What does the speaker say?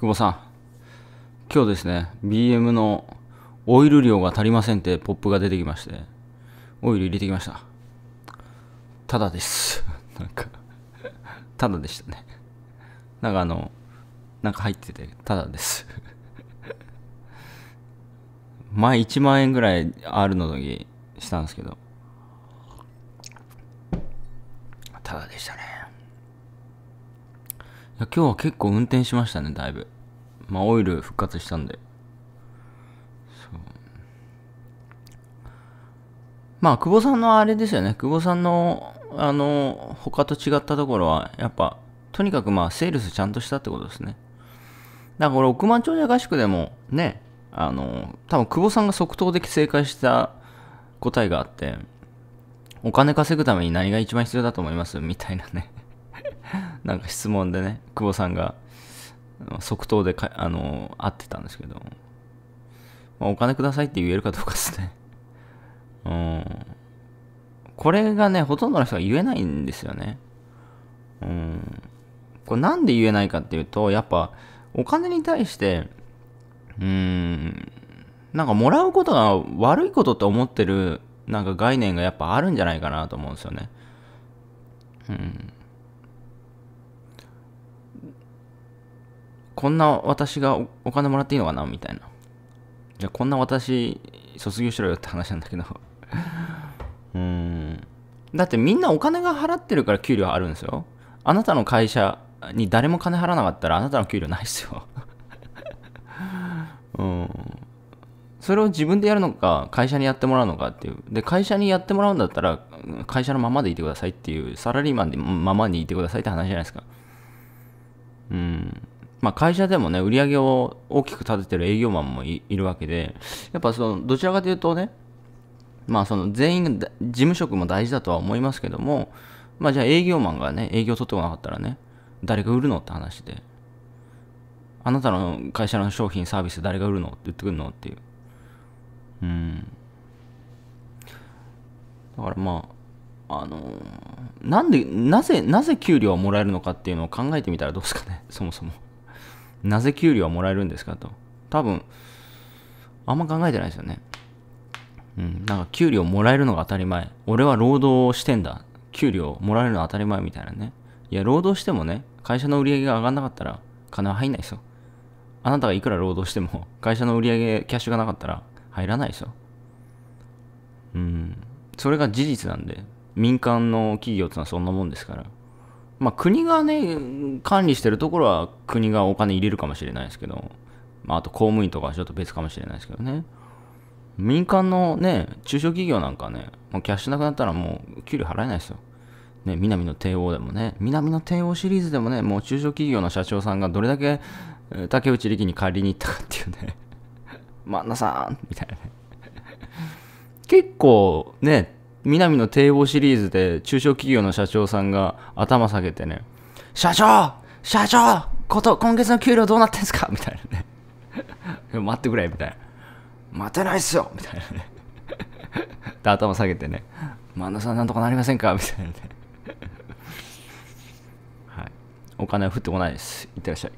久保さん。今日ですね、BM のオイル量が足りませんってポップが出てきまして、オイル入れてきました。ただです。なんかただでしたね。なんかあの、なんか入ってて、ただです 前1万円ぐらいあるの時したんですけど、ただでしたね。今日は結構運転しましたねだいぶまあオイル復活したんでそうまあ久保さんのあれですよね久保さんのあの他と違ったところはやっぱとにかくまあセールスちゃんとしたってことですねだから6億万長者合宿でもねあの多分久保さんが即答で正解した答えがあってお金稼ぐために何が一番必要だと思いますみたいなねなんか質問でね、久保さんが即答でかあの会ってたんですけど、まあ、お金くださいって言えるかどうかですね。うん。これがね、ほとんどの人が言えないんですよね。うん。これなんで言えないかっていうと、やっぱお金に対して、うーん、なんかもらうことが悪いことって思ってるなんか概念がやっぱあるんじゃないかなと思うんですよね。うん。こんな私がお金もらっていいのかなみたいな。いや、こんな私、卒業しろよって話なんだけど うん。だってみんなお金が払ってるから給料あるんですよ。あなたの会社に誰も金払わなかったらあなたの給料ないっすよ うん。それを自分でやるのか、会社にやってもらうのかっていう。で、会社にやってもらうんだったら、会社のままでいてくださいっていう、サラリーマンでままにいてくださいって話じゃないですか。うん。まあ、会社でもね、売り上げを大きく立ててる営業マンもいるわけで、やっぱその、どちらかというとね、まあその全員が事務職も大事だとは思いますけども、まあじゃあ営業マンがね、営業取ってこなかったらね、誰が売るのって話で、あなたの会社の商品、サービス誰が売るのって言ってくるのっていう。うん。だからまあ、あのー、なんで、なぜ、なぜ給料をもらえるのかっていうのを考えてみたらどうですかね、そもそも。なぜ給料はもらえるんですかと。多分、あんま考えてないですよね。うん、なんか給料もらえるのが当たり前。俺は労働をしてんだ。給料もらえるのは当たり前みたいなね。いや、労働してもね、会社の売り上げが上がんなかったら、金は入んないですよ。あなたがいくら労働しても、会社の売り上げ、キャッシュがなかったら、入らないですよ。うん。それが事実なんで、民間の企業ってのはそんなもんですから。まあ、国がね、管理してるところは国がお金入れるかもしれないですけど、まあ、あと公務員とかはちょっと別かもしれないですけどね。民間のね、中小企業なんかね、もうキャッシュなくなったらもう給料払えないですよ。ね、南の帝王でもね、南の帝王シリーズでもね、もう中小企業の社長さんがどれだけ竹内力に借りに行ったかっていうね、マンなさんみたいなね。結構ね、南の堤防シリーズで中小企業の社長さんが頭下げてね、社長社長こと今月の給料どうなってんすかみたいなね。待ってくれみたいな。待てないっすよみたいなね。で、頭下げてね、萬田さんなんとかなりませんかみたいなね。はい。お金は降ってこないです。いってらっしゃい。